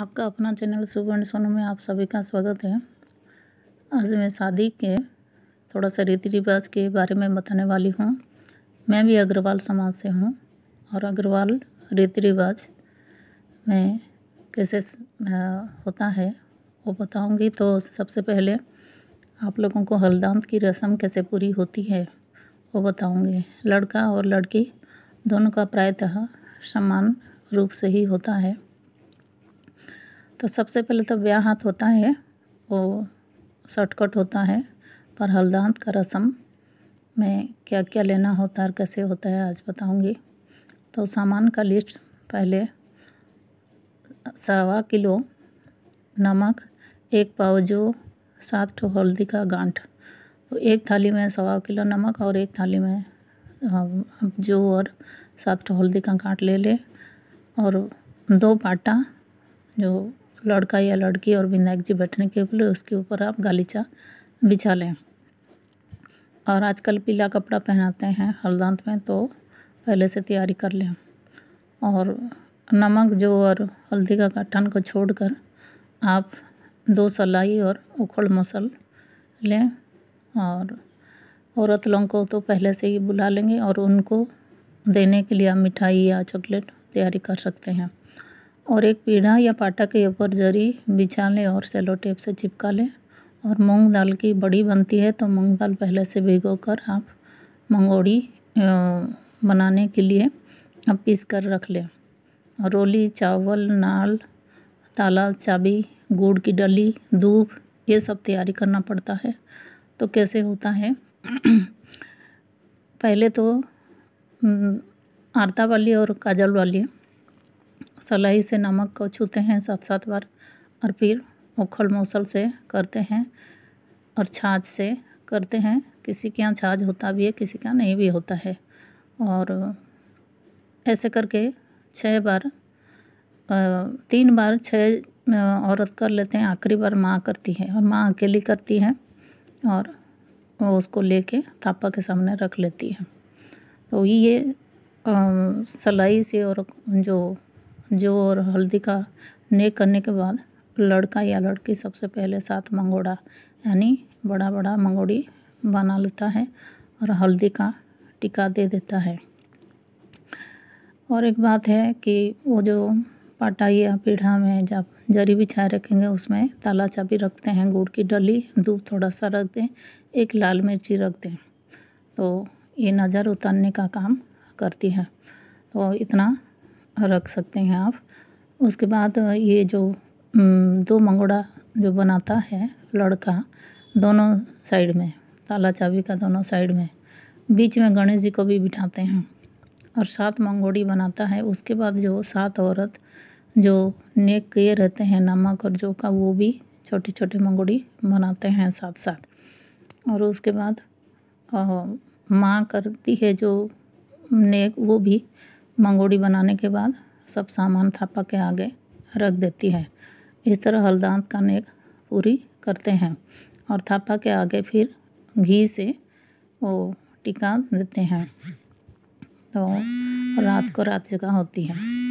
आपका अपना चैनल सुबह एंड सोनू में आप सभी का स्वागत है आज मैं शादी के थोड़ा सा रीति रिवाज के बारे में बताने वाली हूँ मैं भी अग्रवाल समाज से हूँ और अग्रवाल रीति रिवाज में कैसे होता है वो बताऊँगी तो सबसे पहले आप लोगों को हल्दांत की रस्म कैसे पूरी होती है वो बताऊँगी लड़का और लड़की दोनों का प्रायतः समान रूप से ही होता है तो सबसे पहले तो ब्याह हाथ होता है वो शॉर्टकट होता है पर हल्दांत का रसम में क्या क्या लेना होता है और कैसे होता है आज बताऊंगी तो सामान का लिस्ट पहले सवा किलो नमक एक पाव जो सात ठो हल्दी का गांठ तो एक थाली में सवा किलो नमक और एक थाली में जो और सात ठो हल्दी का गांठ ले ले और दो पाटा जो लड़का या लड़की और विनायक जी बैठने के लिए उसके ऊपर आप गालीचा बिछा लें और आजकल पीला कपड़ा पहनाते हैं हरदांत में तो पहले से तैयारी कर लें और नमक जो और हल्दी का गठन को छोड़कर आप दो सलाई और उखड़ मसल लें और औरत लोगों को तो पहले से ही बुला लेंगे और उनको देने के लिए आप मिठाई या चॉकलेट तैयारी कर सकते हैं और एक पीढ़ा या पाटा के ऊपर जरी बिछा लें और सेलो टेप से चिपका लें और मूंग दाल की बड़ी बनती है तो मूंग दाल पहले से भिगो कर आप मंगोड़ी बनाने के लिए आप पीस कर रख लें रोली चावल नाल ताला चाबी गुड़ की डली दूध ये सब तैयारी करना पड़ता है तो कैसे होता है पहले तो आरता वाली और काजल वाली सलाई से नमक को छूते हैं सात सात बार और फिर उखल मौसल से करते हैं और छाछ से करते हैं किसी के यहाँ छाछ होता भी है किसी के यहाँ नहीं भी होता है और ऐसे करके छः बार तीन बार छः औरत कर लेते हैं आखिरी बार माँ करती है और माँ अकेली करती है और वो उसको लेके थापा के सामने रख लेती है तो ये सलाई से और जो जो और हल्दी का नेक करने के बाद लड़का या लड़की सबसे पहले सात मंगोड़ा यानी बड़ा बड़ा मंगोड़ी बना लेता है और हल्दी का टिका दे देता है और एक बात है कि वो जो पाटा या पीढ़ा में जब जरी भी छाए रखेंगे उसमें ताला चाबी रखते हैं गुड़ की डली दूध थोड़ा सा रख दें एक लाल मिर्ची रख दें तो ये नज़र उतारने का काम करती है तो इतना रख सकते हैं आप उसके बाद ये जो हम्म, दो मंगोड़ा जो बनाता है लड़का दोनों साइड में ताला चाबी का दोनों साइड में बीच में गणेश जी को भी बिठाते हैं और सात मंगोड़ी बनाता है उसके बाद जो सात औरत जो नेक किए रहते हैं नमक और जो का वो भी छोटे छोटे मंगोड़ी बनाते हैं साथ साथ और उसके बाद माँ करती है जो नेक वो भी मंगोड़ी बनाने के बाद सब सामान थापा के आगे रख देती है इस तरह हल्दांत का नेक पूरी करते हैं और थापा के आगे फिर घी से वो टिका देते हैं तो रात को रात जगह होती है